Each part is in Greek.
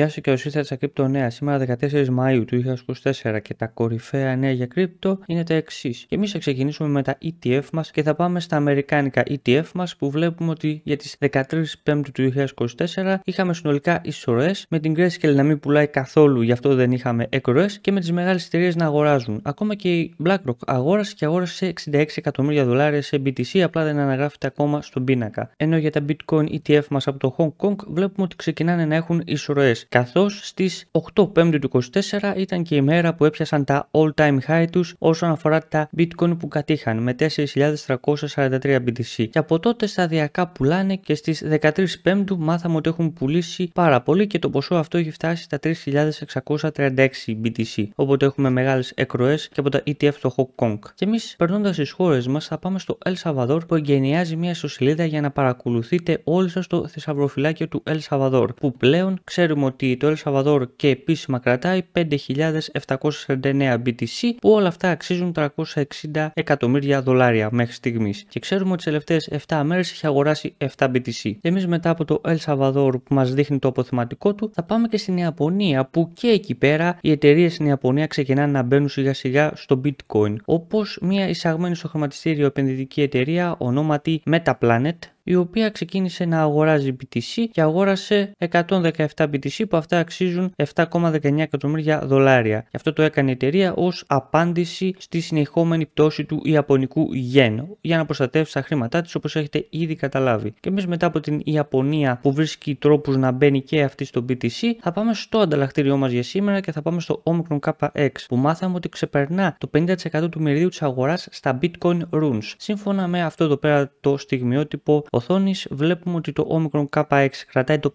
Γεια σα και ο ήρθατε στα Crypto Νέα. Σήμερα 14 Μαΐου του 2024 και τα κορυφαία νέα για κρύπτο είναι τα εξής. Και εμείς θα ξεκινήσουμε με τα ETF μας και θα πάμε στα αμερικάνικα ETF μας που βλέπουμε ότι για τις 13 Πέμπτου του 2024 είχαμε συνολικά ισορέ με την Grayscale να μην πουλάει καθόλου, γι' αυτό δεν είχαμε εκροές και με τις μεγάλες εταιρείες να αγοράζουν. Ακόμα και η BlackRock αγόρασε και αγόρασε 66 εκατομμύρια δολάρια σε BTC, απλά δεν αναγράφεται ακόμα στον πίνακα. Ενώ για τα Bitcoin ETF μας από το Hong Kong βλέπουμε ότι ξεκινάνε να έχουν ισορέ καθώς στις 8 Πέμπτη του 24 ήταν και η μέρα που έπιασαν τα all-time high τους όσον αφορά τα bitcoin που κατήχαν με 4.343 BTC και από τότε σταδιακά πουλάνε και στις 13 Πέμπτου μάθαμε ότι έχουν πουλήσει πάρα πολύ και το ποσό αυτό έχει φτάσει στα 3.636 BTC οπότε έχουμε μεγάλες εκροές και από τα ETF στο Hong Kong. Και εμείς περνώντας στις χώρες μας θα πάμε στο El Salvador που εγκαινιάζει μια ιστοσελίδα για να παρακολουθείτε όλοι σας το θησαυροφυλάκιο του El Salvador που πλέον ξέρουμε ότι ότι το El Salvador και επίσημα κρατάει 5.749 BTC που όλα αυτά αξίζουν 360 εκατομμύρια δολάρια μέχρι στιγμής. Και ξέρουμε ότι τις τελευταίες 7 μέρες έχει αγοράσει 7 BTC. Εμείς μετά από το El Salvador που μας δείχνει το αποθεματικό του, θα πάμε και στην Ιαπωνία που και εκεί πέρα οι εταιρείες στην Ιαπωνία ξεκινάνε να μπαίνουν σιγά σιγά στο Bitcoin. Όπως μια εισαγμένη στο χρηματιστήριο επενδυτική εταιρεία ονόματι MetaPlanet η οποία ξεκίνησε να αγοράζει BTC και αγόρασε 117 BTC που αυτά αξίζουν 7,19 εκατομμύρια δολάρια. Και αυτό το έκανε η εταιρεία ως απάντηση στη συνεχόμενη πτώση του Ιαπωνικού Yen για να προστατεύσει τα χρήματά της όπως έχετε ήδη καταλάβει. Και εμείς μετά από την Ιαπωνία που βρίσκει τρόπους να μπαίνει και αυτή στο BTC, θα πάμε στο ανταλλακτήριό μας για σήμερα και θα πάμε στο Omicron KX που μάθαμε ότι ξεπερνά το 50% του μερίδιου της αγοράς στα Bitcoin Runes. Σύμφωνα με αυτό εδώ πέρα το στιγμιότυπο, οθόνης βλέπουμε ότι το Omicron K6 κρατάει το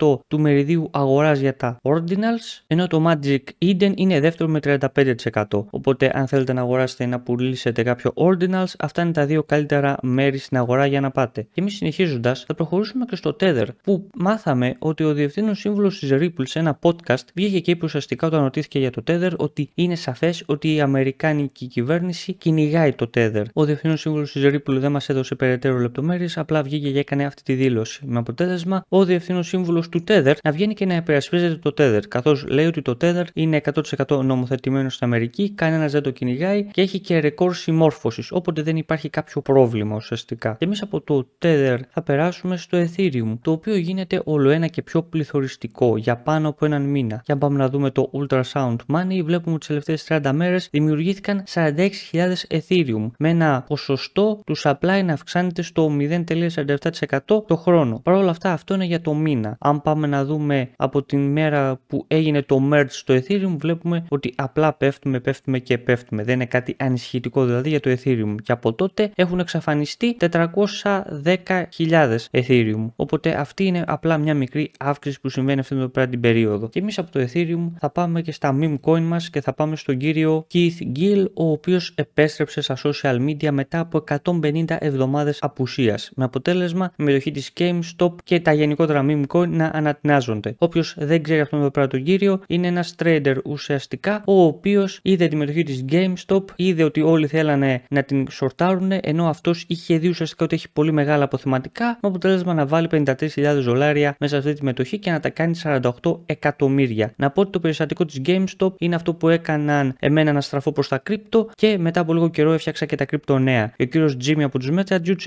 51% του μεριδίου αγοράς για τα Ordinals, ενώ το Magic Eden είναι δεύτερο με 35%. Οπότε, αν θέλετε να αγοράσετε ή να πουλήσετε κάποιο Ordinals, αυτά είναι τα δύο καλύτερα μέρη στην αγορά για να πάτε. Και εμείς συνεχίζοντας, θα προχωρήσουμε και στο Tether, που μάθαμε ότι ο διευθύνων σύμβουλος της Ripple σε ένα podcast βγήκε και είπε ουσιαστικά όταν ρωτήθηκε για το Tether ότι είναι σαφές ότι η Αμερικάνικη κυβέρνηση κυνηγάει το Tether. Ο διευθύνων σύμβουλος της Ripple δεν μας έδωσε περαιτέρω λεπτομέρειες, απλά βγήκε και έκανε αυτή τη δήλωση. Με αποτέλεσμα ο διευθύνων σύμβουλος του Tether να βγαίνει και να υπερασπίζεται το Tether, καθώς λέει ότι το Tether είναι 100% νομοθετημένο στην Αμερική, κανένας δεν το κυνηγάει και έχει και ρεκόρ συμμόρφωσης, οπότε δεν υπάρχει κάποιο πρόβλημα ουσιαστικά. Και εμείς από το Tether θα περάσουμε στο Ethereum, το οποίο γίνεται όλο ένα και πιο πληθωριστικό για πάνω από έναν μήνα. Για αν πάμε να δούμε το Ultrasound Money, βλέπουμε ότι τις τελευταίες 30 μέρες δημιουργήθηκαν 46.000 Ethereum με ένα ποσοστό τους supply να αυξάνεται στο 0. 0,47% το χρόνο. Παρ' όλα αυτά, αυτό είναι για το μήνα. Αν πάμε να δούμε από την μέρα που έγινε το merge στο Ethereum, βλέπουμε ότι απλά πέφτουμε, πέφτουμε και πέφτουμε. Δεν είναι κάτι ανησυχητικό δηλαδή για το Ethereum. Και από τότε έχουν εξαφανιστεί 410.000 Ethereum. Οπότε αυτή είναι απλά μια μικρή αύξηση που συμβαίνει αυτή την περίοδο. Και εμείς από το Ethereum θα πάμε και στα meme coin μας και θα πάμε στον κύριο Keith Gill, ο οποίος επέστρεψε στα social media μετά από 150 εβδομάδες απουσίας με αποτέλεσμα η μετοχή της GameStop και τα γενικότερα coin να ανατινάζονται. Όποιος δεν ξέρει αυτόν εδώ πέρα τον κύριο, είναι ένας trader ουσιαστικά ο οποίος είδε τη μετοχή της GameStop, είδε ότι όλοι θέλανε να την σορτάρουν, ενώ αυτός είχε δει ουσιαστικά ότι έχει πολύ μεγάλα αποθεματικά, με αποτέλεσμα να βάλει 53.000 δολάρια μέσα σε αυτή τη μετοχή και να τα κάνει 48 εκατομμύρια. Να πω ότι το περιστατικό της GameStop είναι αυτό που έκαναν εμένα να στραφώ προς τα κρύπτο και μετά από λίγο καιρό έφτιαξα και τα κρύπτο νέα. Ο κύριος Jimmy από τους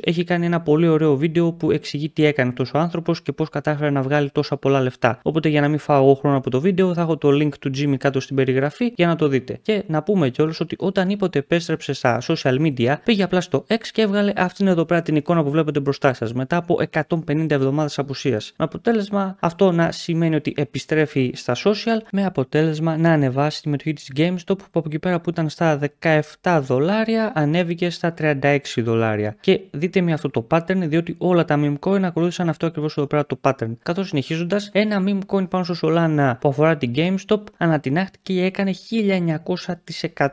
έχει κάνει ένα πολύ ωραίο βίντεο που εξηγεί τι έκανε αυτό ο άνθρωπος και πώς κατάφερε να βγάλει τόσα πολλά λεφτά. Οπότε για να μην φάω χρόνο από το βίντεο, θα έχω το link του Jimmy κάτω στην περιγραφή για να το δείτε. Και να πούμε κιόλας ότι όταν είποτε επέστρεψε στα social media, πήγε απλά στο X και έβγαλε αυτήν εδώ πέρα την εικόνα που βλέπετε μπροστά σας μετά από 150 εβδομάδες απουσίας. Με αποτέλεσμα αυτό να σημαίνει ότι επιστρέφει στα social, με αποτέλεσμα να ανεβάσει τη μετοχή της GameStop που από εκεί πέρα που ήταν στα 17 δολάρια ανέβηκε στα 36 δολάρια. Και δείτε με αυτό το pattern, διότι όλα τα meme coin ακολούθησαν αυτό ακριβώς εδώ πέρα το pattern. Καθώς συνεχίζοντας, ένα meme coin πάνω στο Solana που αφορά την GameStop ανατινάχτηκε και έκανε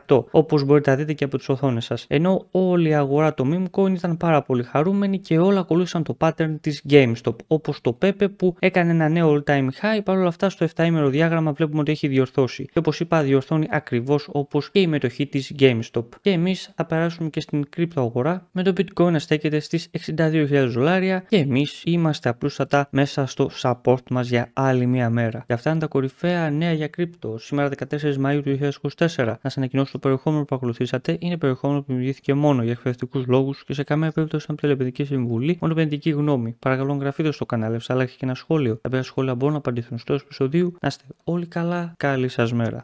1900% όπως μπορείτε να δείτε και από τις οθόνες σας. Ενώ όλη η αγορά το meme coin ήταν πάρα πολύ χαρούμενη και όλα ακολούθησαν το pattern της GameStop. Όπως το Pepe που έκανε ένα νέο all time high, παρόλα αυτά στο 7 ημερο διάγραμμα βλέπουμε ότι έχει διορθώσει. Και όπως είπα, διορθώνει ακριβώς όπως και η μετοχή της GameStop. Και εμείς θα περάσουμε και στην κρυπτοαγορά με το Bitcoin να στέκεται στις 62.000 δολάρια και εμείς είμαστε απλούστατα μέσα στο support μας για άλλη μία μέρα. Και αυτά είναι τα κορυφαία νέα για κρύπτο. Σήμερα 14 Μαου του 2024. Να σας ανακοινώσω το περιεχόμενο που ακολουθήσατε. Είναι περιεχόμενο που δημιουργήθηκε μόνο για εκπαιδευτικούς λόγους και σε καμία περίπτωση την τηλεπαιδική συμβουλή, μόνο επενδυτική γνώμη. Παρακαλώ γραφείτε στο κανάλι, αλλά και ένα σχόλιο. Τα οποία σχόλια μπορούν να απαντηθούν στο επεισοδίου. Να είστε όλοι καλά. Καλή σας μέρα.